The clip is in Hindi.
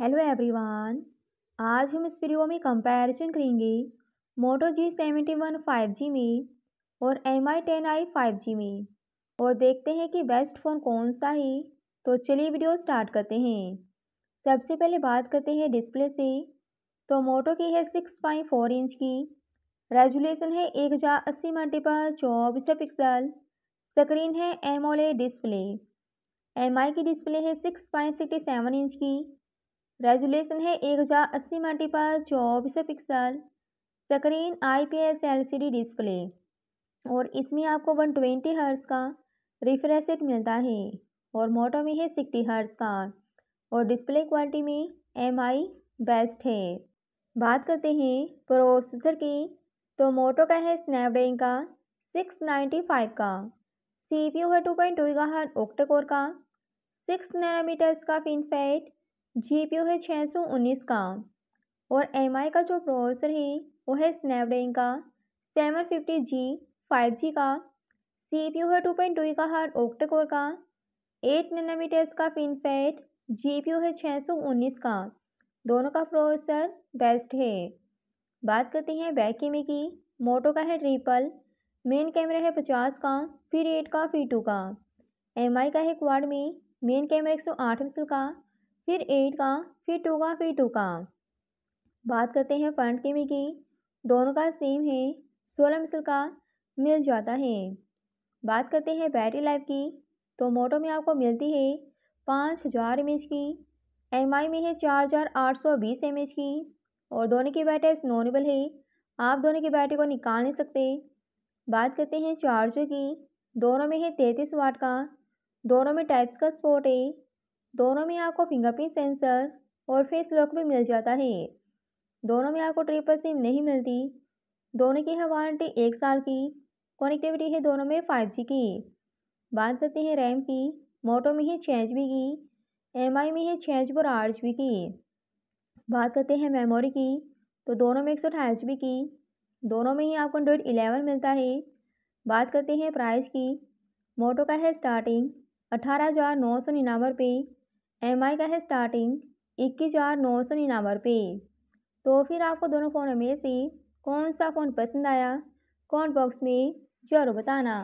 हेलो एवरीवन आज हम इस वीडियो में कंपैरिजन करेंगे Moto G seventy one five G में और M I ten I five G में और देखते हैं कि बेस्ट फ़ोन कौन सा है तो चलिए वीडियो स्टार्ट करते हैं सबसे पहले बात करते हैं डिस्प्ले से तो मोटो की है सिक्स पॉइंट फोर इंच की रेजुलेशन है एक हज़ार अस्सी मल्टीपल चौबीस पिक्सल स्क्रीन है एमोले डिस्प्ले एम आई की डिस्प्ले है six point sixty seven inch की रेजुलेशन है एक हज़ार अस्सी मल्टी पर चौबीस pixel screen IPS LCD display और इसमें आपको वन ट्वेंटी हर्स का रिफ्रेशेट मिलता है और मोटो में है सिक्सटी हर्स का और डिस्प्ले क्वालिटी में एम आई बेस्ट है बात करते हैं प्रोसेसर की तो मोटो का है स्नैपड्रैगन का सिक्स नाइन्टी फाइव का सी पी यू है टू पॉइंट टू का हर ओक्टाकोर का सिक्स नैनोमीटर्स का फिनफेट जी पी ओ है छः सौ उन्नीस का और एम आई का जो प्रोसेसर है वो है स्नैपड्रैगन का seven fifty G five G का सी पी ओ है टू पॉइंट टू का हार्ट ऑक्टाकोर का एट नैनोमीटर्स का फिनफेट जी पी ओ है छः सौ उन्नीस का दोनों का प्रोसेसर बेस्ट है बात करते हैं बैक कैमरे की मोटो का है ट्रिपल मेन कैमरा है पचास का फिर एट का फिर टू का एम आई का है क्वाड में मेन कैमरा एक सौ आठ का फिर एट का फिर टू का फिर टू का बात करते हैं फ्रंट के की दोनों का सेम है सोलह मिसल का मिल जाता है बात करते हैं बैटरी लाइफ की तो मोटो में आपको मिलती है पाँच हज़ार एम की एम में है चार हज़ार आठ सौ बीस एम की और दोनों की बैटरी स्नोनेबल है आप दोनों की बैटरी को निकाल नहीं सकते बात करते हैं चार्जर की दोनों में है तैंतीस वाट का दोनों में टाइप्स का स्पोर्ट है दोनों में आपको फिंगरप्रिंट सेंसर और फेस लॉक भी मिल जाता है दोनों में आपको ट्रिपल सिम नहीं मिलती दोनों की है वारंटी एक साल की कनेक्टिविटी है दोनों में फाइव जी की बात करते हैं रैम की मोटो में है छः एच की एम में है छः एच और आठ की बात करते हैं मेमोरी की तो दोनों में एक सौ अठाईस की दोनों में ही आपको एंड्रॉइड इलेवन मिलता है बात करते हैं प्राइस की मोटो का है स्टार्टिंग अठारह हज़ार नौ सौ निन्यानवे रुपये एम आई का है स्टार्टिंग इक्कीस हज़ार नौ सौ निन्यानवे रुपये तो फिर आपको दोनों फ़ोनों में से कौन सा फ़ोन पसंद आया कौन बॉक्स में ज़रूर बताना